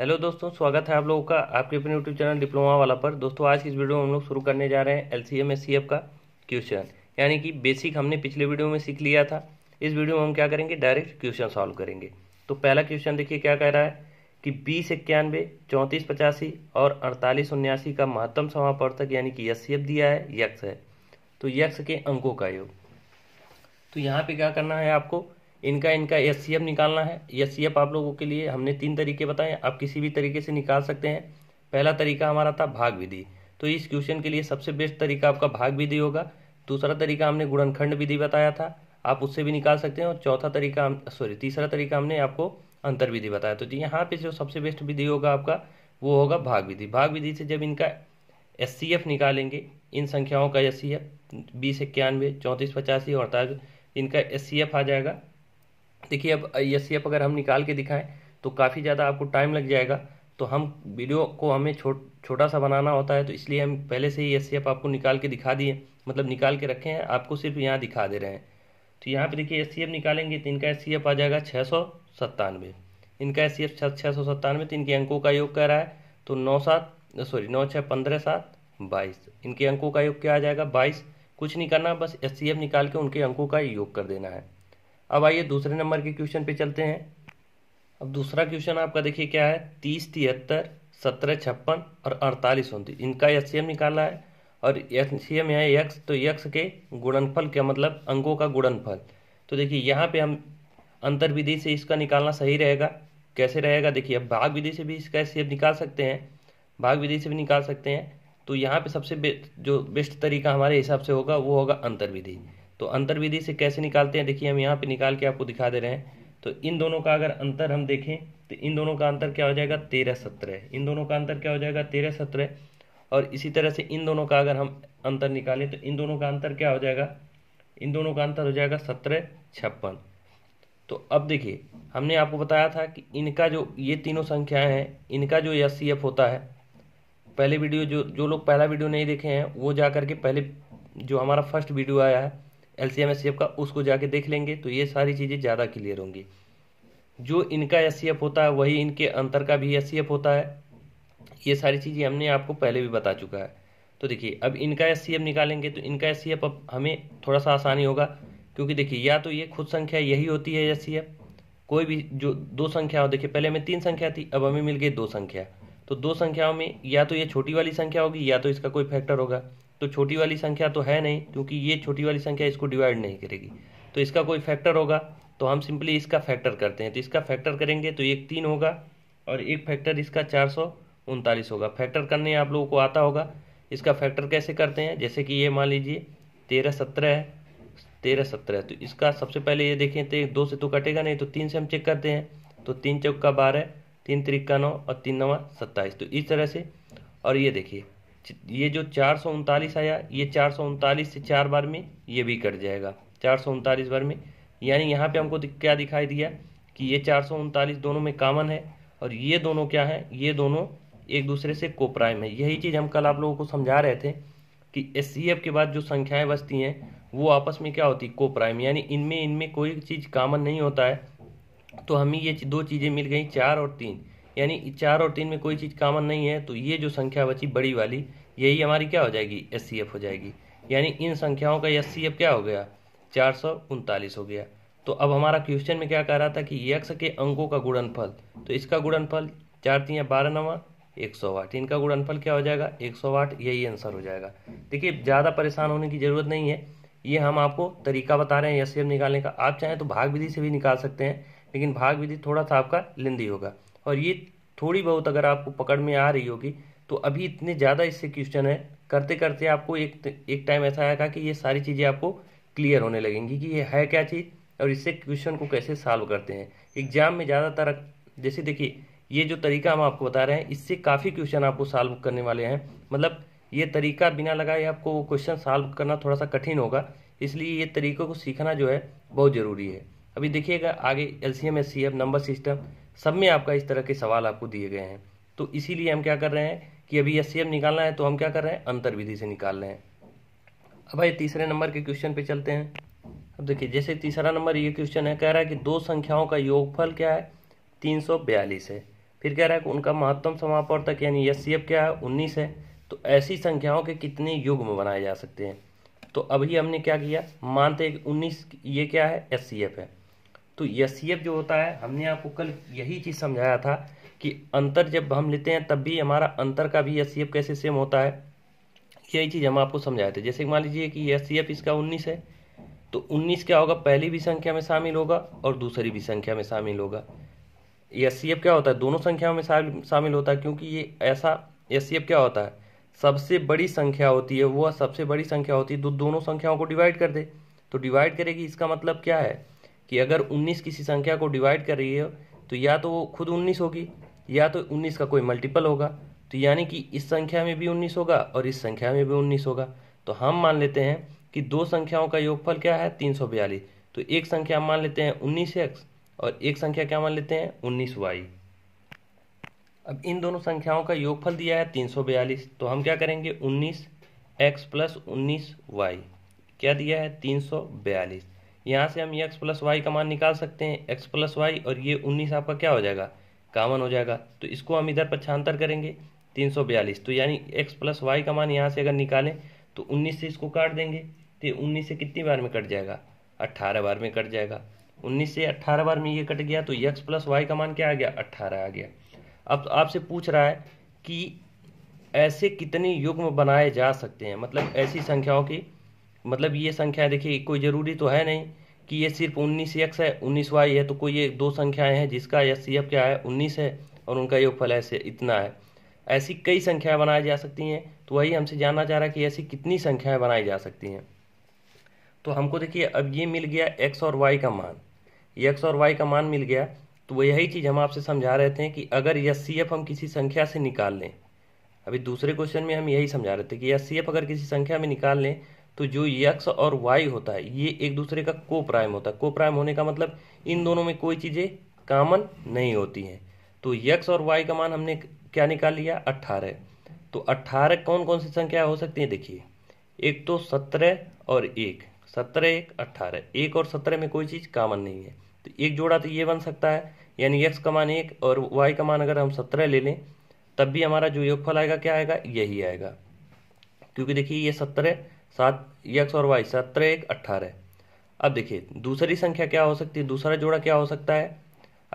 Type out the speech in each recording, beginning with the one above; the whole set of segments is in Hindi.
हेलो दोस्तों स्वागत है आप लोगों का आपके अपने यूट्यूब चैनल डिप्लोमा वाला पर दोस्तों आज की इस वीडियो में हम लोग शुरू करने जा रहे हैं L C M S C F का क्वेश्चन यानी कि बेसिक हमने पिछले वीडियो में सीख लिया था इस वीडियो में हम क्या करेंगे डायरेक्ट क्वेश्चन सॉल्व करेंगे तो पहला क्वेश्चन देखिए क्या कह रहा है कि बीस इक्यानवे चौंतीस पचासी और अड़तालीस उन्यासी का महत्तम समापर्तक यानी कि यस दिया है यक्स है तो यक्स के अंकों का योग तो यहाँ पे क्या करना है आपको इनका इनका एस निकालना है एस आप लोगों के लिए हमने तीन तरीके बताए आप किसी भी तरीके से निकाल सकते हैं पहला तरीका हमारा था भाग विधि तो इस क्वेश्चन के लिए सबसे बेस्ट तरीका आपका भाग विधि होगा दूसरा तरीका हमने गुणनखंड विधि बताया था आप उससे भी निकाल सकते हैं और चौथा तरीका सॉरी तीसरा तरीका हमने आपको अंतर विधि बताया तो यहाँ पे जो सबसे बेस्ट विधि होगा आपका वो होगा भाग विधि भाग विधि से जब इनका एस निकालेंगे इन संख्याओं का एस सी एफ बीस इक्यानवे चौंतीस पचासी और तक इनका एस आ जाएगा देखिए अब एस अगर हम निकाल के दिखाएं तो काफ़ी ज़्यादा आपको टाइम लग जाएगा तो हम वीडियो को हमें छोट छोटा सा बनाना होता है तो इसलिए हम पहले से ही एस आपको निकाल के दिखा दिए मतलब निकाल के रखे हैं आपको सिर्फ यहाँ दिखा दे रहे हैं तो यहाँ पे देखिए एस निकालेंगे तो इनका एस आ जाएगा छः सौ सत्तानवे इनका एस सी छः सौ सत्तानवे तो इनके अंकों का योग कह रहा है तो नौ सात सॉरी नौ छः पंद्रह सात बाईस इनके अंकों का योग क्या आ जाएगा बाईस कुछ नहीं करना बस एस निकाल के उनके अंकों का योग कर देना है अब आइए दूसरे नंबर के क्वेश्चन पे चलते हैं अब दूसरा क्वेश्चन आपका देखिए क्या है तीस तिहत्तर सत्रह छप्पन और अड़तालीस उनतीस इनका एच निकाला है और एस सी एम है यक्स तो यक्स के गुणनफल क्या मतलब अंगों का गुणनफल तो देखिए यहाँ पे हम अंतर विधि से इसका निकालना सही रहेगा कैसे रहेगा देखिए अब भाग विधि से भी इसका एच निकाल सकते हैं भाग विधि से भी निकाल सकते हैं तो यहाँ पे सबसे बे, जो बेस्ट तरीका हमारे हिसाब से होगा वो होगा अंतर विधि तो अंतर विधि से कैसे निकालते हैं देखिए हम यहाँ पे निकाल के आपको दिखा दे रहे हैं तो इन दोनों का अगर अंतर हम देखें तो इन दोनों का अंतर क्या हो जाएगा तेरह सत्रह इन दोनों का अंतर क्या हो जाएगा तेरह सत्रह और इसी तरह से इन दोनों का अगर हम अंतर निकालें तो इन दोनों का अंतर क्या हो जाएगा इन दोनों का अंतर हो जाएगा सत्रह छप्पन तो अब देखिए हमने आपको बताया था कि इनका जो ये तीनों संख्याएं हैं इनका जो एस होता है पहले वीडियो जो जो लोग पहला वीडियो नहीं देखे हैं वो जा करके पहले जो हमारा फर्स्ट वीडियो आया है L C M S C F का उसको जाके देख लेंगे तो ये सारी चीज़ें ज़्यादा क्लियर होंगी जो इनका एस सी एफ होता है वही इनके अंतर का भी एस सी एफ होता है ये सारी चीज़ें हमने आपको पहले भी बता चुका है तो देखिए अब इनका एस सी एफ निकालेंगे तो इनका एस सी एफ अब हमें थोड़ा सा आसानी होगा क्योंकि देखिए या तो ये खुद संख्या यही होती है एस सी एफ कोई भी जो दो संख्या हो देखिए पहले हमें तीन संख्या थी अब हमें मिल गई दो संख्या तो दो संख्याओं में या तो ये छोटी वाली संख्या होगी या तो इसका कोई फैक्टर होगा तो छोटी वाली संख्या तो है नहीं क्योंकि ये छोटी वाली संख्या इसको डिवाइड नहीं करेगी तो इसका कोई फैक्टर होगा तो हम सिंपली इसका फैक्टर करते हैं तो इसका फैक्टर करेंगे तो एक तीन होगा और एक फैक्टर इसका चार सौ उनतालीस होगा फैक्टर करने आप लोगों को आता होगा इसका फैक्टर कैसे करते हैं जैसे कि ये मान लीजिए तेरह सत्रह है तेरह सत्रह तो इसका सबसे पहले ये देखें तो दो से तो कटेगा नहीं तो तीन से हम चेक करते हैं तो तीन चौक का बारह तीन तरीक का नौ और तीन नवा सत्ताईस तो इस तरह से और ये देखिए ये जो चार सौ उनतालीस आया ये चार सौ उनतालीस से चार बार में ये भी कट जाएगा चार सौ उनतालीस बार में यानी यहाँ पे हमको क्या दिखाई दिया कि ये चार सौ उनतालीस दोनों में कामन है और ये दोनों क्या है ये दोनों एक दूसरे से कोप्राइम है यही चीज़ हम कल आप लोगों को समझा रहे थे कि एस के बाद जो संख्याएँ बचती हैं वो आपस में क्या होती है कोप्राइम यानी इनमें इनमें कोई चीज़ कामन नहीं होता है तो हमें ये दो चीज़ें मिल गई चार और तीन यानी चार और तीन में कोई चीज़ कामन नहीं है तो ये जो संख्या बची बड़ी वाली यही हमारी क्या हो जाएगी एस हो जाएगी यानी इन संख्याओं का एस क्या हो गया चार हो गया तो अब हमारा क्वेश्चन में क्या कह रहा था कि यक्ष के अंकों का गुणनफल तो इसका गुणनफल चार तीन या बारह नवा एक सौ आठ तो इनका गुणनफल क्या हो जाएगा एक सौ आठ यही आंसर हो जाएगा देखिए ज़्यादा परेशान होने की ज़रूरत नहीं है ये हम आपको तरीका बता रहे हैं एस निकालने का आप चाहें तो भाग विधि से भी निकाल सकते हैं लेकिन भाग विधि थोड़ा सा आपका लेंदी होगा और ये थोड़ी बहुत अगर आपको पकड़ में आ रही होगी तो अभी इतने ज़्यादा इससे क्वेश्चन है करते करते आपको एक एक टाइम ऐसा आएगा कि ये सारी चीज़ें आपको क्लियर होने लगेंगी कि ये है क्या चीज़ और इससे क्वेश्चन को कैसे सॉल्व करते हैं एग्जाम में ज़्यादातर जैसे देखिए ये जो तरीका हम आपको बता रहे हैं इससे काफ़ी क्वेश्चन आपको सॉल्व करने वाले हैं मतलब ये तरीका बिना लगाए आपको क्वेश्चन सॉल्व करना थोड़ा सा कठिन होगा इसलिए ये तरीक़ों को सीखना जो है बहुत ज़रूरी है अभी देखिएगा आगे L C M S C F number system सब में आपका इस तरह के सवाल आपको दिए गए हैं तो इसीलिए हम क्या कर रहे हैं कि अभी एस सी एफ निकालना है तो हम क्या कर रहे हैं अंतर विधि से निकाल रहे हैं अब भाई तीसरे नंबर के क्वेश्चन पे चलते हैं अब देखिए जैसे तीसरा नंबर ये क्वेश्चन है कह रहा है कि दो संख्याओं का योगफल क्या है तीन सौ बयालीस है फिर कह रहा है कि उनका महत्तम समापवर्तक यानी एस सी एफ क्या है उन्नीस है तो ऐसी संख्याओं के कितने युग्म बनाए जा सकते हैं तो अभी हमने क्या किया मानते हैं कि उन्नीस ये क्या है एस सी एफ है तो एस जो होता है हमने आपको कल यही चीज़ समझाया था कि अंतर जब हम लेते हैं तब भी हमारा अंतर का भी एस कैसे सेम होता है यही चीज़ हम आपको समझाए थे जैसे मान लीजिए कि एस इसका उन्नीस है तो उन्नीस क्या होगा पहली भी संख्या में शामिल होगा और दूसरी भी संख्या में शामिल होगा एस क्या होता है दोनों संख्याओं में शामिल होता है क्योंकि ये ऐसा एस क्या होता है सबसे बड़ी संख्या होती है वह सबसे बड़ी संख्या होती है दो तो दोनों संख्याओं को डिवाइड कर दे तो डिवाइड करेगी इसका मतलब क्या है कि अगर 19 किसी संख्या को डिवाइड कर रही है तो या तो वो खुद 19 होगी या तो 19 का कोई मल्टीपल होगा तो यानी कि इस संख्या में भी 19 होगा और इस संख्या में भी 19 होगा तो हम मान लेते हैं कि दो संख्याओं का योगफल क्या है तीन तो एक संख्या मान लेते हैं उन्नीस और एक संख्या क्या मान लेते हैं उन्नीस अब इन दोनों संख्याओं का योगफल दिया है बयालीस तो हम क्या करेंगे उन्नीस एक्स प्लस उन्नीस वाई क्या दिया है तीन सौ बयालीस यहाँ से हम ये एक्स प्लस वाई का मान निकाल सकते हैं एक्स प्लस वाई और ये उन्नीस आपका क्या हो जाएगा कामन हो जाएगा तो इसको हम इधर पछांतर करेंगे तीन सौ बयालीस तो यानी एक्स प्लस वाई का मान यहाँ से अगर निकालें तो उन्नीस से इसको काट देंगे तो ये उन्नीस से कितनी बार में कट जाएगा अट्ठारह बार में कट जाएगा उन्नीस से अट्ठारह बार में ये कट गया तो यक्स प्लस वाई का मान क्या आ गया अट्ठारह आ गया अब तो आपसे पूछ रहा है कि ऐसे कितने युग्म बनाए जा सकते हैं मतलब ऐसी संख्याओं की मतलब ये संख्या देखिए कोई ज़रूरी तो है नहीं कि ये सिर्फ उन्नीस एक्स है उन्नीस वाई है तो कोई ये दो संख्याएं हैं जिसका एस सी एफ क्या है उन्नीस है और उनका योगफल ऐसे इतना है ऐसी कई संख्याएं बनाई जा सकती हैं तो वही हमसे जानना चाह रहा है कि ऐसी कितनी संख्याएं बनाई जा सकती हैं तो हमको देखिए अब ये मिल गया एक्स और वाई का मान एक्स और वाई का मान मिल गया तो वो यही चीज़ हम आपसे समझा रहे थे कि अगर एस सी एफ हम किसी संख्या से निकाल लें अभी दूसरे क्वेश्चन में हम यही समझा रहे थे कि एस सी एफ अगर किसी संख्या में निकाल लें तो जो यक्स और वाई होता है ये एक दूसरे का को प्राइम होता है को प्राइम होने का मतलब इन दोनों में कोई चीज़ें कामन नहीं होती हैं तो यक्स और वाई का मान हमने क्या निकाल लिया अट्ठारह तो अट्ठारह कौन कौन सी संख्या हो सकती है देखिए एक तो सत्रह और एक सत्रह एक अट्ठारह एक और सत्रह में कोई चीज़ कामन नहीं है तो एक जोड़ा तो ये बन सकता है यानी यक्स का मान एक और वाई का मान अगर हम सत्रह ले लें तब भी हमारा जो योगफल आएगा क्या आएगा यही आएगा क्योंकि देखिए ये सत्रह सात यक्स और वाई सत्रह एक अट्ठारह अब देखिए दूसरी संख्या क्या हो सकती है दूसरा जोड़ा क्या हो सकता है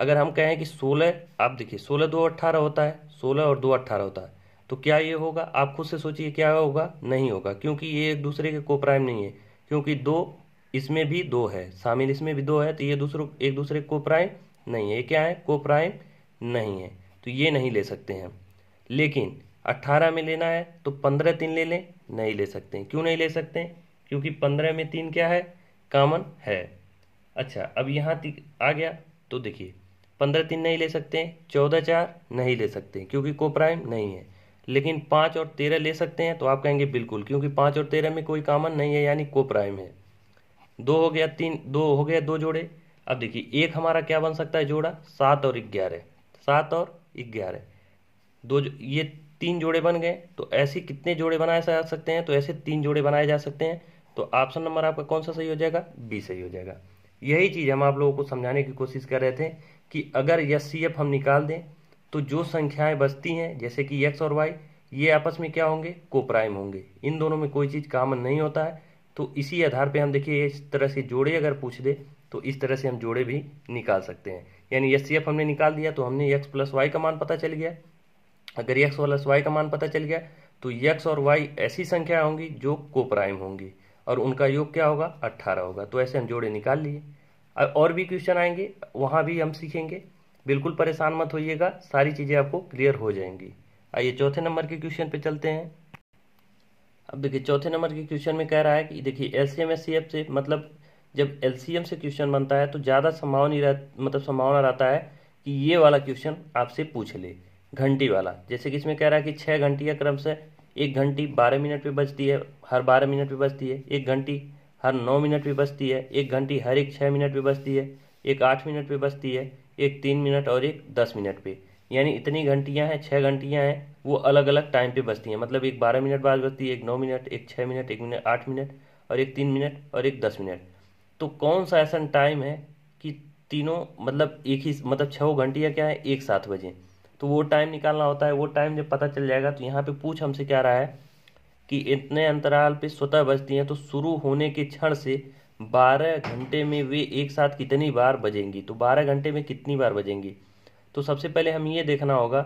अगर हम कहें कि सोलह आप देखिए सोलह दो अट्ठारह होता है सोलह और दो अट्ठारह होता है तो क्या ये होगा आप खुद से सोचिए क्या होगा नहीं होगा क्योंकि ये एक दूसरे के को प्राइम नहीं है क्योंकि दो इसमें भी दो है शामिल इसमें भी दो है तो ये दूसरों एक दूसरे को प्राइम नहीं है ये क्या है को प्राइम नहीं है तो ये नहीं ले सकते हैं लेकिन अट्ठारह में लेना है तो पंद्रह तीन ले लें नहीं ले सकते क्यों नहीं ले सकते क्योंकि पंद्रह में तीन क्या है कामन है अच्छा अब यहाँ आ गया तो देखिए पंद्रह तीन नहीं ले सकते चौदह चार नहीं ले सकते क्योंकि को प्राइम नहीं है लेकिन पाँच और तेरह ले सकते हैं तो आप कहेंगे बिल्कुल क्योंकि पाँच और तेरह में कोई कामन नहीं है यानी को प्राइम है दो हो गया तीन दो हो गया दो जोड़े अब देखिए एक हमारा क्या बन सकता है जोड़ा सात और ग्यारह सात और ग्यारह दो जो ये तीन जोड़े बन गए तो ऐसे कितने जोड़े बनाए जा सकते हैं तो ऐसे तीन जोड़े बनाए जा सकते हैं तो ऑप्शन नंबर आपका कौन सा सही हो जाएगा बी सही हो जाएगा यही चीज़ हम आप लोगों को समझाने की कोशिश कर रहे थे कि अगर यस सी एफ हम निकाल दें तो जो संख्याएं बचती हैं जैसे कि एक्स और वाई ये आपस में क्या होंगे कोप्राइम होंगे इन दोनों में कोई चीज़ कॉमन नहीं होता है तो इसी आधार पे हम देखिए इस तरह से जोड़े अगर पूछ दे तो इस तरह से हम जोड़े भी निकाल सकते हैं यानी एस सी एफ हमने निकाल दिया तो हमने एक्स प्लस वाई का मान पता चल गया अगर यक्स प्लस वाई का मान पता चल गया तो यक्स और वाई ऐसी संख्या होंगी जो को प्राइम होंगी और उनका योग क्या होगा अट्ठारह होगा तो ऐसे हम जोड़े निकाल लिए और भी क्वेश्चन आएंगे वहाँ भी हम सीखेंगे बिल्कुल परेशान मत होइएगा सारी चीज़ें आपको क्लियर हो जाएंगी आइए चौथे नंबर के क्वेश्चन पे चलते हैं अब देखिए चौथे नंबर के क्वेश्चन में कह रहा है कि देखिए L C M S C F से मतलब जब एल सी एम से क्वेश्चन बनता है तो ज़्यादा संभावना मतलब संभावना रहता है कि ये वाला क्वेश्चन आपसे पूछ ले घंटी वाला जैसे कि इसमें कह रहा है कि छः घंटियाँ क्रम से एक घंटी बारह मिनट पे बजती है हर बारह मिनट पे बजती है एक घंटी हर नौ मिनट पे बजती है एक घंटी हर एक छः मिनट पे बजती है एक आठ मिनट पे बजती है एक तीन मिनट और एक दस मिनट पे यानी इतनी घंटियाँ हैं छः घंटियाँ हैं वो अलग अलग टाइम पे बजती हैं मतलब एक बारह मिनट बाद बजती है एक नौ मिनट एक छः मिनट एक मिनट आठ मिनट और एक तीन मिनट और एक दस मिनट तो कौन सा ऐसा टाइम है कि तीनों मतलब एक ही मतलब छः घंटियाँ क्या है एक साथ बजें तो वो टाइम निकालना होता है वो टाइम जब पता चल जाएगा तो यहाँ पे पूछ हमसे क्या रहा है कि इतने अंतराल पे स्वतः बजती हैं तो शुरू होने के क्षण से बारह घंटे में वे एक साथ कितनी बार बजेंगी तो बारह घंटे में कितनी बार बजेंगी तो सबसे पहले हम ये देखना होगा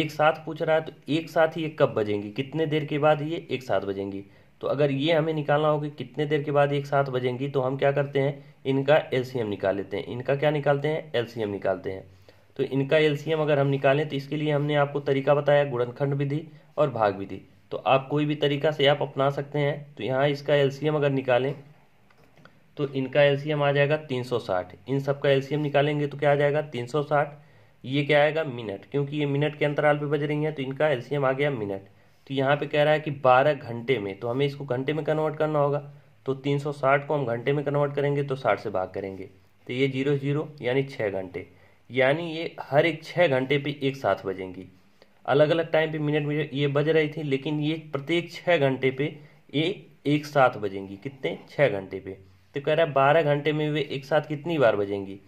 एक साथ पूछ रहा है तो एक साथ ही ये कब बजेंगी कितने देर के बाद ये एक साथ बजेंगी तो अगर ये हमें निकालना होगा कि कितने देर के बाद एक साथ बजेंगी तो हम क्या करते हैं इनका एलसीएम निकाल लेते हैं इनका क्या निकालते हैं एल निकालते हैं तो इनका एलसीएम अगर हम निकालें तो इसके लिए हमने आपको तरीका बताया गुणनखंड विधि और भाग विधि तो आप कोई भी तरीका से आप अपना सकते हैं तो यहाँ इसका एलसीएम अगर निकालें तो इनका एलसीएम आ जाएगा 360 इन सब का एलसीएम निकालेंगे तो क्या आ जाएगा 360 ये क्या आएगा मिनट क्योंकि ये मिनट के अंतराल पर बज रही हैं तो इनका एलसीएम आ गया मिनट तो यहाँ पर कह रहा है कि बारह घंटे में तो हमें इसको घंटे में कन्वर्ट करना होगा तो साठ को हम घंटे में कन्वर्ट करेंगे तो साठ से भाग करेंगे तो ये जीरो जीरो यानी छः घंटे यानी ये हर एक छः घंटे पे एक साथ बजेंगी अलग अलग टाइम पे मिनट में ये बज रही थी लेकिन ये प्रत्येक छः घंटे पे ये एक साथ बजेंगी कितने छः घंटे पे तो कह रहा है बारह घंटे में वे एक साथ कितनी बार बजेंगी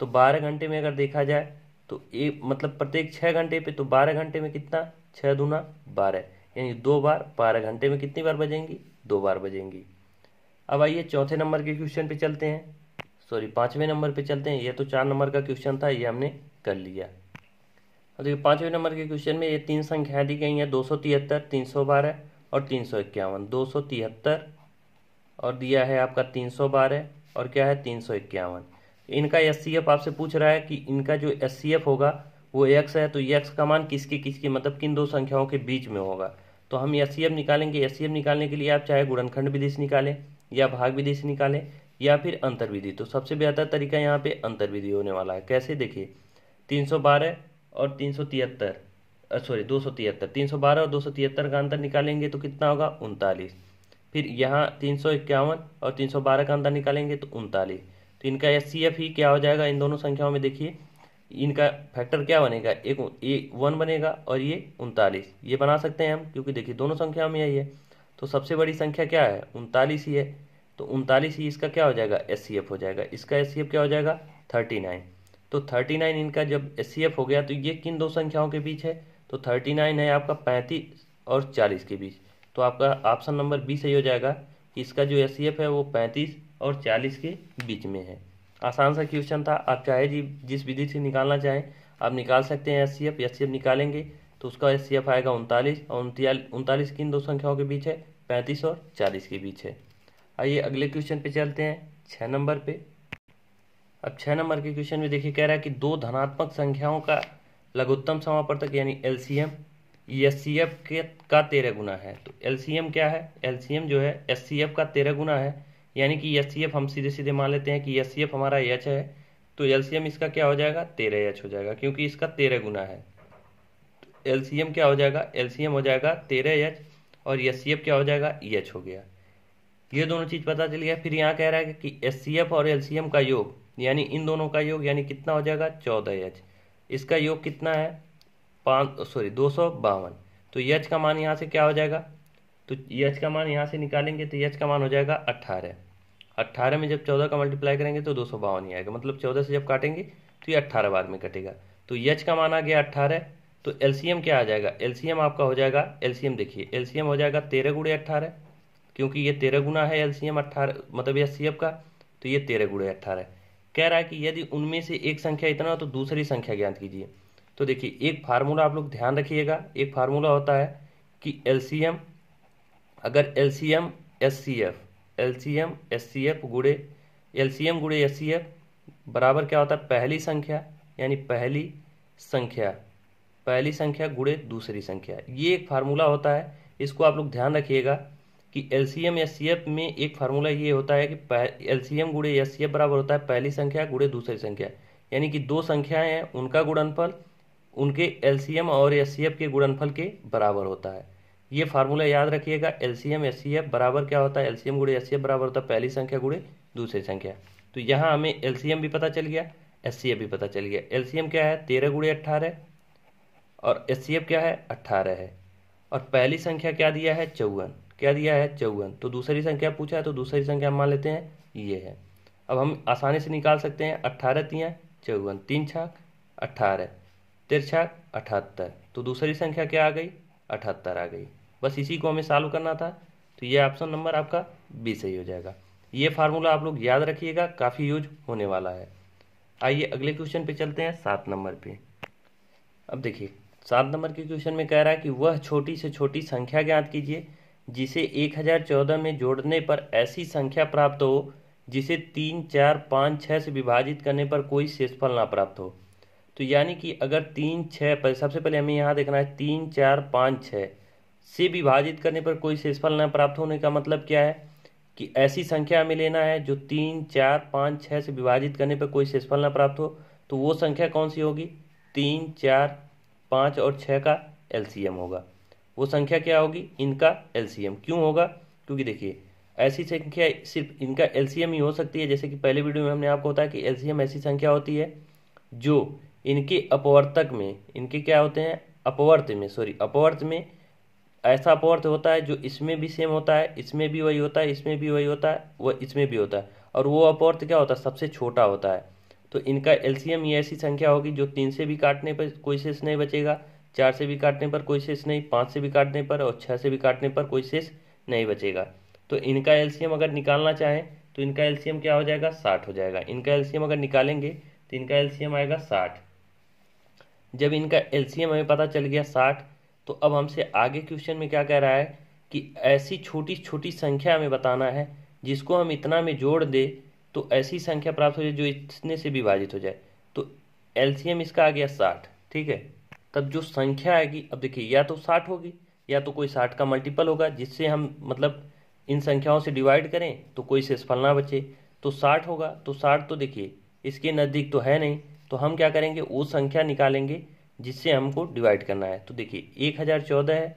तो बारह घंटे में अगर देखा जाए तो ये मतलब प्रत्येक छः घंटे पे तो बारह घंटे में कितना छः दूना बारह यानी दो बार बारह घंटे में कितनी बार बजेंगी दो बार बजेंगी अब आइए चौथे नंबर के क्वेश्चन पे चलते हैं सॉरी पाँचवें नंबर पे चलते हैं ये तो चार नंबर का क्वेश्चन था ये हमने कर लिया अब देखिए पाँचवें नंबर के क्वेश्चन में ये तीन संख्याएं दी गई हैं दो सौ तिहत्तर तीन सौ बारह और तीन सौ इक्यावन दो सौ तिहत्तर और दिया है आपका तीन सौ बारह और क्या है तीन सौ इक्यावन इनका एस सी एफ आपसे पूछ रहा है कि इनका जो एस सी एफ होगा वो एक्स है तो एक्स का मान किसके किसके मतलब किन दो संख्याओं के बीच में होगा तो हम एस निकालेंगे एस सी एफ निकालने के लिए आप चाहे गुणनखंड विधि से निकालें या भाग विधि से निकालें या फिर अंतर्विधि तो सबसे बेहतर तरीका यहाँ पे अंतर्विधि होने वाला है कैसे देखिए तीन सौ बारह और तीन सौ तिहत्तर सॉरी दो सौ तिहत्तर तीन सौ बारह और दो सौ तिहत्तर का अंतर निकालेंगे तो कितना होगा उनतालीस फिर यहाँ तीन सौ इक्यावन और तीन सौ बारह का अंतर निकालेंगे तो उनतालीस तो इनका एस सी एफ ही क्या हो जाएगा इन दोनों संख्याओं में देखिए इनका फैक्टर क्या बनेगा एक ए वन बनेगा और ये उनतालीस ये बना सकते हैं हम क्योंकि देखिए दोनों संख्याओं में यही है तो सबसे बड़ी संख्या क्या है उनतालीस ही है तो उनतालीस ही इसका क्या हो जाएगा एस हो जाएगा इसका एस क्या हो जाएगा थर्टी नाइन तो थर्टी नाइन इनका जब एस हो गया तो ये किन दो संख्याओं के बीच है तो थर्टी नाइन है आपका पैंतीस और चालीस के बीच तो आपका ऑप्शन नंबर बी सही हो जाएगा कि इसका जो एस है वो पैंतीस और चालीस के बीच में है आसान सा क्वेश्चन था आप चाहे जी जिस विधि से निकालना चाहें आप निकाल सकते हैं एस सी एफ निकालेंगे तो उसका एस आएगा उनतालीस और उनतालीस किन दो संख्याओं के बीच है पैंतीस और चालीस के बीच है आइए अगले क्वेश्चन पे चलते हैं छः नंबर पे अब छः नंबर के क्वेश्चन में देखिए कह रहा है कि दो धनात्मक संख्याओं का लघुत्तम समापर्तक यानी L C M S C F के का तेरह गुना है तो एल सी एम क्या है एल सी एम जो है एस सी एफ का तेरह गुना है यानी कि एस सी एफ हम सीधे सीधे मान लेते हैं कि एस सी एफ हमारा एच है तो एल सी एम इसका क्या हो जाएगा तेरह एच हो जाएगा क्योंकि इसका तेरह गुना है तो एल सी एम क्या हो जाएगा एल सी एम हो जाएगा तेरह एच और एस सी एफ क्या हो जाएगा ई एच हो गया ये दोनों चीज़ पता चल गया फिर यहाँ कह रहा है कि एस और एल का योग यानी इन दोनों का योग यानी कितना हो जाएगा चौदह एच इसका योग कितना है पाँच सॉरी दो सौ बावन तो यच का मान यहाँ से क्या हो जाएगा तो यच का मान यहाँ से निकालेंगे तो यच का मान हो जाएगा अट्ठारह अट्ठारह में जब चौदह का मल्टीप्लाई करेंगे तो दो सौ बावन ही आएगा मतलब चौदह से जब काटेंगे तो ये अट्ठारह बाद में कटेगा तो यच का मान आ गया अट्ठारह तो एलसीएम क्या आ जाएगा एलसीएम आपका हो जाएगा एलसीएम देखिए एलसीएम हो जाएगा तेरह गुड़े अट्ठारह क्योंकि ये तेरह गुना है एलसीएम अट्ठारह मतलब एस का तो ये तेरह गुणे अट्ठारह कह रहा है कि यदि उनमें से एक संख्या इतना हो तो दूसरी संख्या ज्ञात कीजिए तो देखिए एक फार्मूला आप लोग ध्यान रखिएगा एक फार्मूला होता है कि एम अगर L L C C C C M M S S F F गुड़े एल सी एम गुड़े एस सी एफ बराबर क्या होता है पहली संख्या यानी पहली संख्या पहली संख्या गुड़े दूसरी संख्या ये एक फार्मूला होता है इसको आप लोग ध्यान रखिएगा कि एलसीएम एस में एक फार्मूला ये होता है कि एलसीएम गुड़े एस बराबर होता है पहली संख्या गुड़े दूसरी संख्या यानी कि दो संख्याएं हैं उनका गुणनफल उनके एलसीएम और एस के गुणनफल के बराबर होता है ये फार्मूला याद रखिएगा एलसीएम एस बराबर क्या होता है एलसीएम गुड़े एस बराबर होता है पहली संख्या गुड़े दूसरी संख्या तो यहाँ हमें एलसीएम भी पता चल गया एस भी पता चल गया एलसीएम क्या है तेरह गुड़े अट्ठारह और एस क्या है अट्ठारह है और पहली संख्या क्या दिया है चौवन क्या दिया है चौवन तो दूसरी संख्या पूछा है तो दूसरी संख्या मान लेते हैं ये है अब हम आसानी से निकाल सकते हैं अट्ठारह तीन चौवन तीन छाक अट्ठारह तिरछाक अठहत्तर तो दूसरी संख्या क्या आ गई अठहत्तर आ गई बस इसी को हमें सॉल्व करना था तो ये ऑप्शन नंबर आपका बी सही हो जाएगा ये फार्मूला आप लोग याद रखिएगा काफ़ी यूज होने वाला है आइए अगले क्वेश्चन पे चलते हैं सात नंबर पे अब देखिए सात नंबर के क्वेश्चन में कह रहा है कि वह छोटी से छोटी संख्या ज्ञात कीजिए जिसे 1014 में जोड़ने पर ऐसी संख्या प्राप्त हो जिसे तीन चार पाँच छः से विभाजित करने पर कोई शेषफल ना प्राप्त हो तो यानी कि अगर तीन छः पर सबसे पहले हमें यहाँ देखना है तीन चार पाँच छः से विभाजित करने पर कोई शेषफल ना प्राप्त होने का मतलब क्या है कि ऐसी संख्या हमें लेना है जो तीन चार पाँच छः से विभाजित करने पर कोई शेषफल ना प्राप्त हो तो वो संख्या कौन सी होगी तीन चार पाँच और छः का एलसीएम होगा वो संख्या क्या होगी इनका एलसीएम क्यों होगा क्योंकि देखिए ऐसी संख्या सिर्फ इनका एलसीएम ही हो सकती है जैसे कि पहले वीडियो में हमने आपको बताया कि एलसीएम ऐसी संख्या होती है जो इनके अपवर्तक में इनके क्या होते हैं अपवर्त में सॉरी अपवर्त में ऐसा अपवर्त होता है जो इसमें भी सेम होता है इसमें भी वही होता है इसमें भी वही होता है वह इसमें भी होता है और वो अपवर्त क्या होता है सबसे छोटा होता है तो इनका एलसीएम ये ऐसी संख्या होगी जो तीन से भी काटने पर कोई शेष नहीं बचेगा चार से भी काटने पर कोई शेष नहीं पाँच से भी काटने पर और छः से भी काटने पर कोई शेष नहीं बचेगा तो इनका एल्सियम अगर निकालना चाहें तो इनका एल्सियम क्या हो जाएगा साठ हो जाएगा इनका एल्सियम अगर निकालेंगे तो इनका एल्सियम आएगा साठ जब इनका एल्सियम हमें पता चल गया साठ तो अब हमसे आगे क्वेश्चन में क्या कह रहा है कि ऐसी छोटी छोटी संख्या हमें बताना है जिसको हम इतना में जोड़ दे तो ऐसी संख्या प्राप्त हो जाए जो इतने से विभाजित हो जाए तो एल्सियम इसका आ गया साठ ठीक है तब जो संख्या आएगी अब देखिए या तो साठ होगी या तो कोई साठ का मल्टीपल होगा जिससे हम मतलब इन संख्याओं से डिवाइड करें तो कोई शेषफल ना बचे तो साठ होगा तो साठ तो देखिए इसके नज़दीक तो है नहीं तो हम क्या करेंगे वो संख्या निकालेंगे जिससे हमको डिवाइड करना है तो देखिए एक हज़ार चौदह है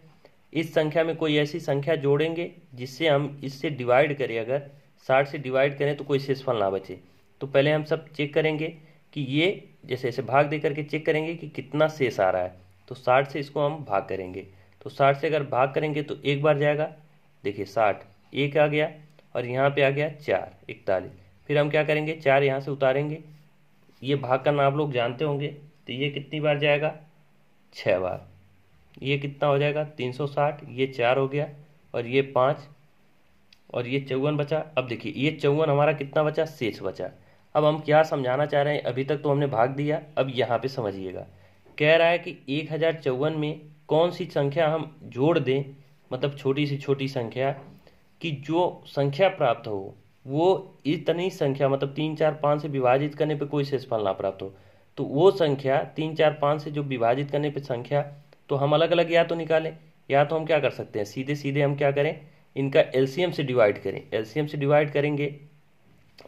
इस संख्या में कोई ऐसी संख्या जोड़ेंगे जिससे हम इससे डिवाइड करें अगर साठ से डिवाइड करें तो कोई शेषफल ना बचे तो पहले हम सब चेक करेंगे कि ये जैसे ऐसे भाग दे करके चेक करेंगे कि कितना शेष आ रहा है तो साठ से इसको हम भाग करेंगे तो साठ से अगर भाग करेंगे तो एक बार जाएगा देखिए साठ एक आ गया और यहाँ पे आ गया चार इकतालीस फिर हम क्या करेंगे चार यहाँ से उतारेंगे ये भाग का नाम आप लोग जानते होंगे तो ये कितनी बार जाएगा छः बार ये कितना हो जाएगा तीन सौ साठ ये चार हो गया और ये पाँच और ये चौवन बचा अब देखिए ये चौवन हमारा कितना बचा शेष बचा अब हम क्या समझाना चाह रहे हैं अभी तक तो हमने भाग दिया अब यहाँ पे समझिएगा कह रहा है कि एक हज़ार चौवन में कौन सी संख्या हम जोड़ दें मतलब छोटी सी छोटी संख्या कि जो संख्या प्राप्त हो वो इतनी संख्या मतलब तीन चार पाँच से विभाजित करने पे कोई शेषफल ना प्राप्त हो तो वो संख्या तीन चार पाँच से जो विभाजित करने पर संख्या तो हम अलग अलग या तो निकालें या तो हम क्या कर सकते हैं सीधे सीधे हम क्या करें इनका एलसीएम से डिवाइड करें एलसीएम से डिवाइड करेंगे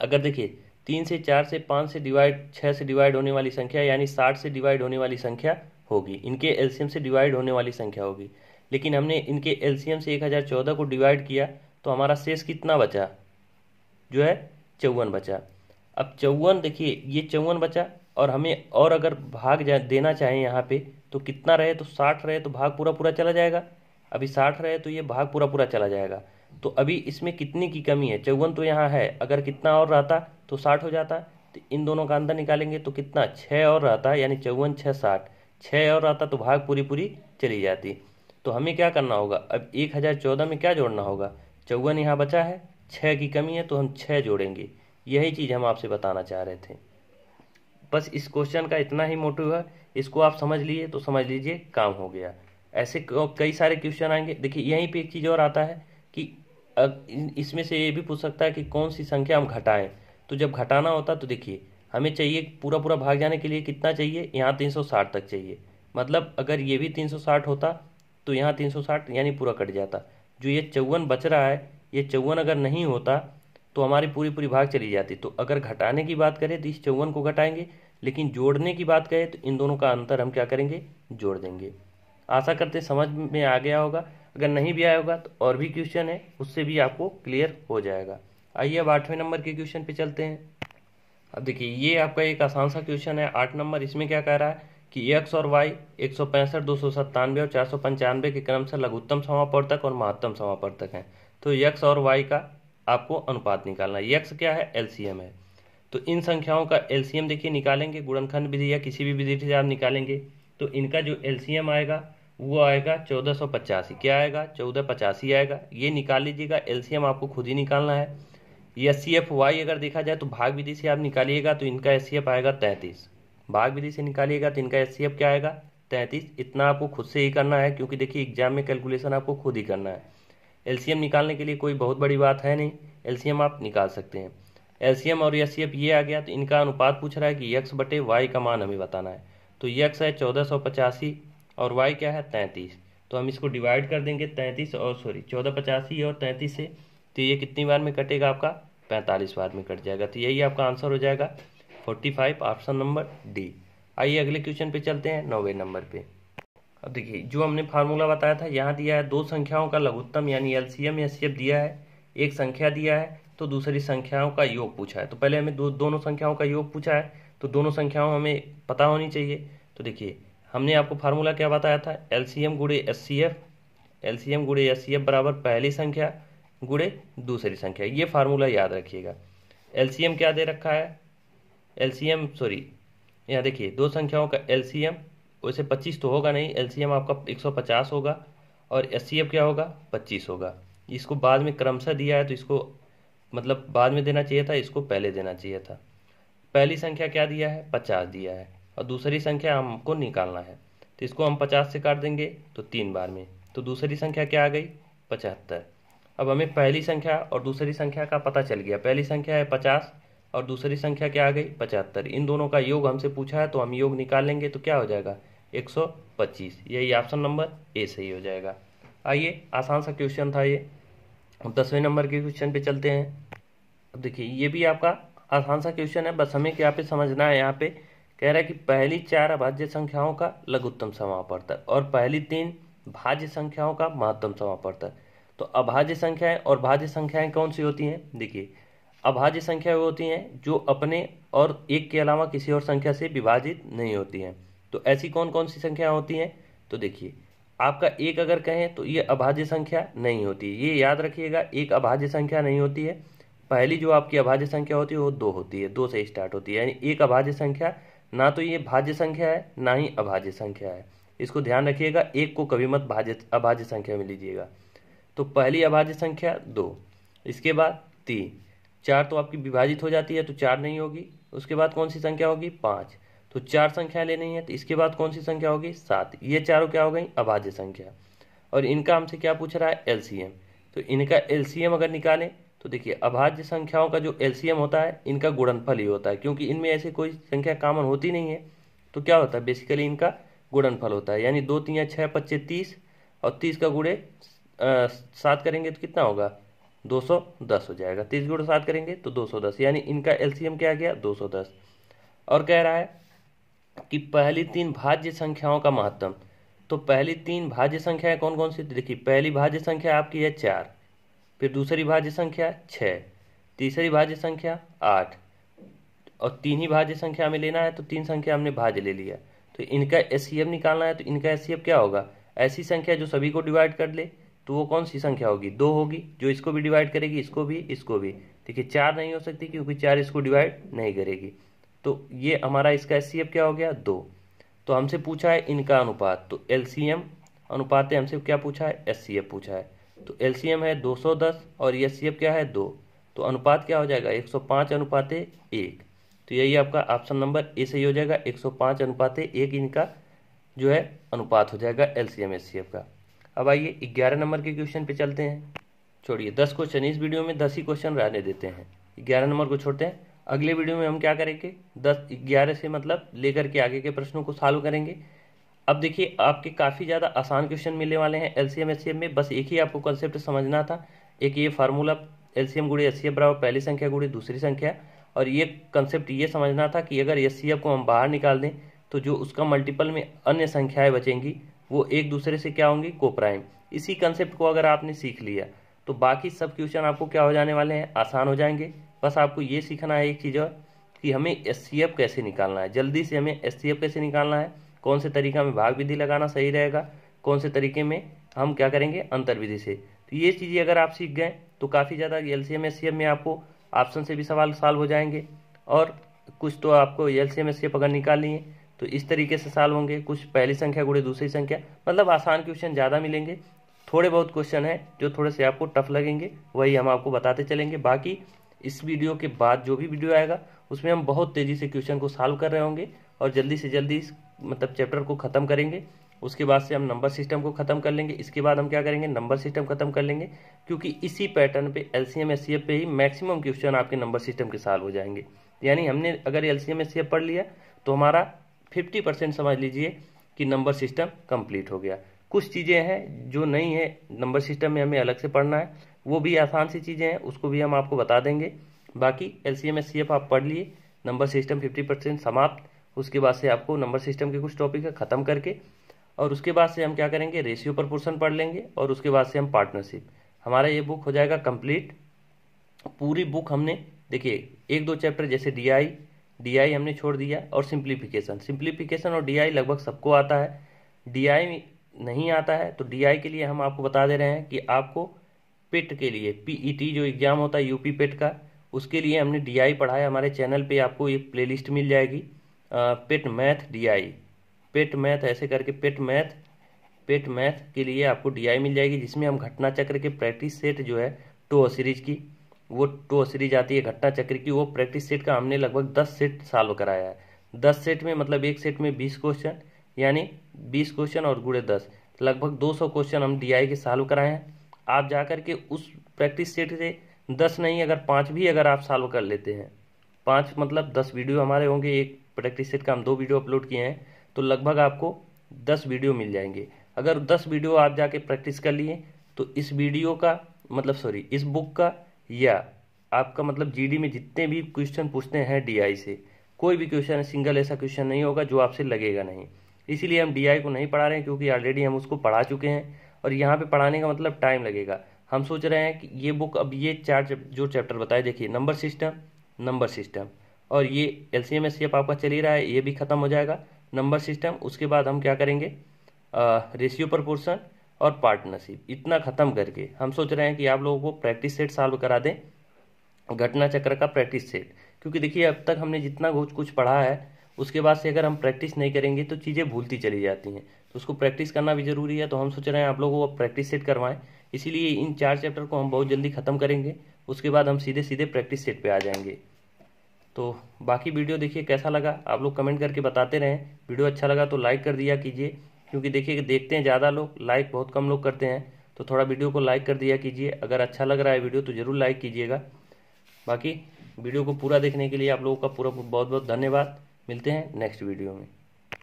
अगर देखिए तीन से चार से पाँच से डिवाइड छः से डिवाइड होने वाली संख्या यानी साठ से डिवाइड होने वाली संख्या होगी इनके एलसीएम से डिवाइड होने वाली संख्या होगी लेकिन हमने इनके एलसीएम से एक हज़ार चौदह को डिवाइड किया तो हमारा शेष कितना बचा जो है चौवन बचा अब चौवन देखिए ये चौवन बचा और हमें और अगर भाग देना चाहें यहाँ पे तो कितना रहे तो साठ रहे तो भाग पूरा पूरा चला जाएगा अभी साठ रहे तो ये भाग पूरा पूरा चला जाएगा तो अभी इसमें कितने की कमी है चौवन तो यहाँ है अगर कितना और रहता तो साठ हो जाता तो इन दोनों का अंतर निकालेंगे तो कितना छः और रहता यानी चौवन छः साठ छः और रहता तो भाग पूरी पूरी चली जाती तो हमें क्या करना होगा अब एक हज़ार चौदह में क्या जोड़ना होगा चौवन यहाँ बचा है छः की कमी है तो हम छः जोड़ेंगे यही चीज़ हम आपसे बताना चाह रहे थे बस इस क्वेश्चन का इतना ही मोटिव है इसको आप समझ लिए तो समझ लीजिए काम हो गया ऐसे कई सारे क्वेश्चन आएंगे देखिए यहीं पे एक चीज़ और आता है कि इसमें से ये भी पूछ सकता है कि कौन सी संख्या हम घटाएं तो जब घटाना होता तो देखिए हमें चाहिए पूरा पूरा भाग जाने के लिए कितना चाहिए यहाँ 360 तक चाहिए मतलब अगर ये भी 360 होता तो यहाँ 360 यानी पूरा कट जाता जो ये चौवन बच रहा है ये चौवन अगर नहीं होता तो हमारी पूरी पूरी भाग चली जाती तो अगर घटाने की बात करें तो इस चौवन को घटाएंगे लेकिन जोड़ने की बात करें तो इन दोनों का अंतर हम क्या करेंगे जोड़ देंगे आशा करते समझ में आ गया होगा अगर नहीं भी आया होगा तो और भी क्वेश्चन है उससे भी आपको क्लियर हो जाएगा आइए अब आठवें नंबर के क्वेश्चन पे चलते हैं अब देखिए ये आपका एक आसान सा क्वेश्चन है आठ नंबर इसमें क्या कह रहा है कि एक्स और वाई एक सौ पैंसठ दो सौ और चार सौ पंचानवे के क्रम से लघुत्तम समापर्तक और महत्तम समापर्तक हैं तो यक्स और वाई का आपको अनुपात निकालना है यक्स क्या है एल है तो इन संख्याओं का एलसीएम देखिए निकालेंगे गुणनखंड विधि या किसी भी विधि से आप निकालेंगे तो इनका जो एल आएगा वो आएगा चौदह सौ पचासी क्या आएगा चौदह पचासी आएगा ये निकाल लीजिएगा एलसीएम आपको खुद ही निकालना है ये एस सी एफ वाई अगर देखा जाए तो भाग विधि से आप निकालिएगा तो इनका एस सी एफ आएगा तैंतीस भाग विधि से निकालिएगा तो इनका एस सी एफ क्या आएगा तैंतीस इतना आपको खुद से ही करना है क्योंकि देखिए एग्जाम में कैलकुलेशन आपको खुद ही करना है एम निकालने के लिए कोई बहुत बड़ी बात है नहीं एम आप निकाल सकते हैं एम और एस ये आ गया तो इनका अनुपात पूछ रहा है कि यक्स बटे वाई का मान हमें बताना है तो यक्स है चौदह सौ पचासी और वाई क्या है तैंतीस तो हम इसको डिवाइड कर देंगे तैंतीस और सॉरी चौदह पचासी और तैंतीस से तो ये कितनी बार में कटेगा आपका पैंतालीस बार में कट जाएगा तो यही आपका आंसर हो जाएगा forty five option number D आइए अगले क्वेश्चन पे चलते हैं नौवे नंबर पे अब देखिए जो हमने फार्मूला बताया था यहाँ दिया है दो संख्याओं का लघुत्तम यानी एम या एफ दिया है एक संख्या दिया है तो दूसरी संख्याओं का योग पूछा है तो पहले हमें दो दोनों संख्याओं का योग पूछा है तो दोनों संख्याओं हमें पता होनी चाहिए तो देखिए हमने आपको फार्मूला क्या बताया था एल सी एम गुड़े S C F L C M गुड़े एस सी एफ बराबर पहली संख्या गुड़े दूसरी संख्या ये फार्मूला याद रखिएगा एल सी एम क्या दे रखा है एल सी एम सॉरी यहाँ देखिए दो संख्याओं का एल सी एम वैसे पच्चीस तो होगा नहीं एल सी एम आपका एक सौ पचास होगा और एस सी एफ क्या होगा पच्चीस होगा इसको बाद में क्रमशः दिया है तो इसको मतलब बाद में देना चाहिए था इसको पहले देना चाहिए था पहली संख्या क्या दिया है पचास दिया है और दूसरी संख्या हमको निकालना है तो इसको हम पचास से काट देंगे तो तीन बार में तो दूसरी संख्या क्या आ गई पचहत्तर अब हमें पहली संख्या और दूसरी संख्या का पता चल गया पहली संख्या है पचास और दूसरी संख्या क्या आ गई पचहत्तर इन दोनों का योग हमसे पूछा है तो हम योग निकाल लेंगे तो क्या हो जाएगा पच्चीस यही ऑप्शन नंबर ए सही हो जाएगा आइए आसान सा क्वेश्चन था ये अब दसवें नंबर के क्वेश्चन पे चलते हैं अब देखिए ये भी आपका आसान सा क्वेश्चन है बस हमें क्या पे समझना है यहाँ पे कह रहा है कि पहली चार अभाज्य संख्याओं का लघुत्तम समापवर्तक और पहली तीन भाज्य संख्याओं का महत्तम समापवर्तक तो अभाज्य संख्याएं और भाज्य संख्याएं कौन सी होती हैं देखिए अभाज्य संख्या वो होती हैं जो अपने और एक के अलावा किसी और संख्या से विभाजित नहीं होती हैं तो ऐसी कौन कौन सी संख्याएं होती हैं तो देखिए आपका एक अगर कहें तो ये अभाज्य संख्या नहीं होती ये याद रखिएगा एक अभाज्य संख्या नहीं होती है पहली जो आपकी अभाज्य संख्या होती है वो दो होती है दो से स्टार्ट होती है यानी एक अभाज्य संख्या ना तो ये भाज्य संख्या है ना ही अभाज्य संख्या है इसको ध्यान रखिएगा एक को कभी मत भाज्य अभाज्य संख्या में लीजिएगा तो पहली अभाज्य संख्या दो इसके बाद तीन चार तो आपकी विभाजित हो जाती है तो चार नहीं होगी उसके बाद कौन सी संख्या होगी पाँच तो चार संख्या लेनी है तो इसके बाद कौन सी संख्या होगी सात ये चारों क्या हो गई अभाज्य संख्या और इनका हमसे क्या पूछ रहा है एल तो इनका एल अगर निकालें तो देखिए अभाज्य संख्याओं का जो एलसीएम होता है इनका गुणनफल ही होता है क्योंकि इनमें ऐसी कोई संख्या कॉमन होती नहीं है तो क्या होता है बेसिकली इनका गुणनफल होता है यानी दो तीन छः पच्चे तीस और तीस का गुड़े सात करेंगे तो कितना होगा 210 हो जाएगा तीस गुड़े सात करेंगे तो 210 यानी इनका एलसीएम क्या गया 210 और कह रहा है कि पहली तीन भाज्य संख्याओं का महत्तम तो पहली तीन भाज्य संख्याएं कौन कौन सी देखिए पहली भाज्य संख्या आपकी है चार फिर दूसरी भाज्य संख्या छः तीसरी भाज्य संख्या आठ और तीन ही भाज्य संख्या हमें लेना है तो तीन संख्या हमने भाज्य ले लिया तो इनका एस e निकालना है तो इनका एस e क्या होगा ऐसी संख्या जो सभी को डिवाइड कर ले तो वो कौन सी संख्या होगी दो होगी जो इसको भी डिवाइड करेगी इसको भी इसको भी देखिए चार नहीं हो सकती क्योंकि चार इसको डिवाइड नहीं करेगी तो ये हमारा इसका एस e क्या हो गया दो तो हमसे पूछा है इनका अनुपात तो एल अनुपात हमसे क्या पूछा है एस पूछा है तो एल है 210 और एचसीएफ क्या है दो तो अनुपात क्या हो जाएगा 105 अनुपात एक तो यही आपका ऑप्शन नंबर ए सही हो जाएगा 105 अनुपात एक इनका जो है अनुपात हो जाएगा सी एफ का अब आइए ग्यारह नंबर के क्वेश्चन पे चलते हैं छोड़िए दस क्वेश्चन इस वीडियो में दस ही क्वेश्चन रहने देते हैं ग्यारह नंबर को छोड़ते हैं अगले वीडियो में हम क्या करेंगे दस ग्यारह से मतलब लेकर के आगे के प्रश्नों को सॉल्व करेंगे अब देखिए आपके काफ़ी ज़्यादा आसान क्वेश्चन मिलने वाले हैं एल सी में बस एक ही आपको कंसेप्ट समझना था एक ये formula L C M S C F बराबर पहली संख्या गुड़े दूसरी संख्या और ये कंसेप्ट ये समझना था कि अगर एस सी एफ को हम बाहर निकाल दें तो जो उसका मल्टीपल में अन्य संख्याएं बचेंगी वो एक दूसरे से क्या होंगी कोप्राइम इसी कंसेप्ट को अगर आपने सीख लिया तो बाकी सब क्वेश्चन आपको क्या हो जाने वाले हैं आसान हो जाएंगे बस आपको ये सीखना है एक चीज़ और कि हमें एस सी एफ कैसे निकालना है जल्दी से हमें एस सी एफ कैसे निकालना है कौन से तरीका में भाग विधि लगाना सही रहेगा कौन से तरीके में हम क्या करेंगे अंतर विधि से तो ये चीज़ें अगर आप सीख गए तो काफ़ी ज़्यादा L C M S C में आपको ऑप्शन से भी सवाल सॉल्व हो जाएंगे और कुछ तो आपको L C M S C अगर निकालनी है तो इस तरीके से सॉल्व होंगे कुछ पहली संख्या गुड़े दूसरी संख्या मतलब आसान क्वेश्चन ज़्यादा मिलेंगे थोड़े बहुत क्वेश्चन हैं जो थोड़े से आपको टफ लगेंगे वही हम आपको बताते चलेंगे बाकी इस वीडियो के बाद जो भी वीडियो आएगा उसमें हम बहुत तेज़ी से क्वेश्चन को सॉल्व कर रहे होंगे और जल्दी से जल्दी मतलब चैप्टर को ख़त्म करेंगे उसके बाद से हम नंबर सिस्टम को ख़त्म कर लेंगे इसके बाद हम क्या करेंगे नंबर सिस्टम ख़त्म कर लेंगे क्योंकि इसी पैटर्न पे एल सी एम एस पे ही मैक्सिमम क्वेश्चन आपके नंबर सिस्टम के साल हो जाएंगे यानी हमने अगर एल सी एम एस पढ़ लिया तो हमारा फिफ्टी परसेंट समझ लीजिए कि नंबर सिस्टम कंप्लीट हो गया कुछ चीज़ें हैं जो नहीं है नंबर सिस्टम में हमें अलग से पढ़ना है वो भी आसान सी चीज़ें हैं उसको भी हम आपको बता देंगे बाकी एल सी एम एस आप पढ़ लिए नंबर सिस्टम फिफ्टी परसेंट समाप्त उसके बाद से आपको नंबर सिस्टम के कुछ टॉपिक है ख़त्म करके और उसके बाद से हम क्या करेंगे रेशियो पर पोर्सन पढ़ लेंगे और उसके बाद से हम पार्टनरशिप हमारा ये बुक हो जाएगा कंप्लीट पूरी बुक हमने देखिए एक दो चैप्टर जैसे डी आई डी आई हमने छोड़ दिया और सिंप्लीफिकेशन सिंप्लीफिकेशन और डी आई लगभग सबको आता है डी आई नहीं आता है तो डी आई के लिए हम आपको बता दे रहे हैं कि आपको पेट के लिए पी ई टी जो एग्ज़ाम होता है यूपी पेट का उसके लिए हमने डी आई हमारे चैनल पे आपको एक प्लेलिस्ट मिल जाएगी PET math D I PET math ऐसे करके पेट मैथ पेट मैथ के लिए आपको डी आई मिल जाएगी जिसमें हम घटना चक्र के प्रैक्टिस सेट जो है टो सीरीज की वो टो सीरीज आती है घटना चक्र की वो प्रैक्टिस सेट का हमने लगभग दस सेट सॉल्व कराया है दस सेट में मतलब एक सेट में बीस क्वेश्चन यानी बीस क्वेश्चन और गुड़े दस लगभग दो सौ क्वेश्चन हम डी आई के सॉल्व कराए हैं आप जा कर के उस प्रैक्टिस सेट से दस नहीं अगर पाँच भी अगर आप सॉल्व कर लेते हैं पाँच मतलब दस वीडियो हमारे होंगे एक प्रोडक्ट रिसेट का हम दो वीडियो अपलोड किए हैं तो लगभग आपको दस वीडियो मिल जाएंगे अगर दस वीडियो आप जाके प्रैक्टिस कर लिए तो इस वीडियो का मतलब सॉरी इस बुक का या आपका मतलब जीडी में जितने भी क्वेश्चन पूछते हैं डीआई से कोई भी क्वेश्चन सिंगल ऐसा क्वेश्चन नहीं होगा जो आपसे लगेगा नहीं इसीलिए हम डीआई को नहीं पढ़ा रहे हैं क्योंकि ऑलरेडी हम उसको पढ़ा चुके हैं और यहाँ पे पढ़ाने का मतलब टाइम लगेगा हम सोच रहे हैं कि ये बुक अब ये चार जो चैप्टर बताए देखिए नंबर सिस्टम नंबर सिस्टम और ये L C M S F आपका चल ही रहा है ये भी खत्म हो जाएगा नंबर सिस्टम उसके बाद हम क्या करेंगे रेशियो प्रपोर्सन और पार्टनरशिप इतना ख़त्म करके हम सोच रहे हैं कि आप लोगों को प्रैक्टिस सेट सॉल्व करा दें घटना चक्र का प्रैक्टिस सेट क्योंकि देखिए अब तक हमने जितना कुछ कुछ पढ़ा है उसके बाद से अगर हम प्रैक्टिस नहीं करेंगे तो चीज़ें भूलती चली जाती हैं तो उसको प्रैक्टिस करना भी ज़रूरी है तो हम सोच रहे हैं आप लोगों को प्रैक्टिस सेट करवाएं इसीलिए इन चार चैप्टर को हम बहुत जल्दी ख़त्म करेंगे उसके बाद हम सीधे सीधे प्रैक्टिस सेट पर आ जाएंगे तो बाकी वीडियो देखिए कैसा लगा आप लोग कमेंट करके बताते रहें वीडियो अच्छा लगा तो लाइक कर दिया कीजिए क्योंकि देखिए देखते हैं ज़्यादा लोग लाइक बहुत कम लोग करते हैं तो थोड़ा वीडियो को लाइक कर दिया कीजिए अगर अच्छा लग रहा है वीडियो तो ज़रूर लाइक कीजिएगा बाकी वीडियो को पूरा देखने के लिए आप लोगों का पूरा बहुत बहुत धन्यवाद मिलते हैं नेक्स्ट वीडियो में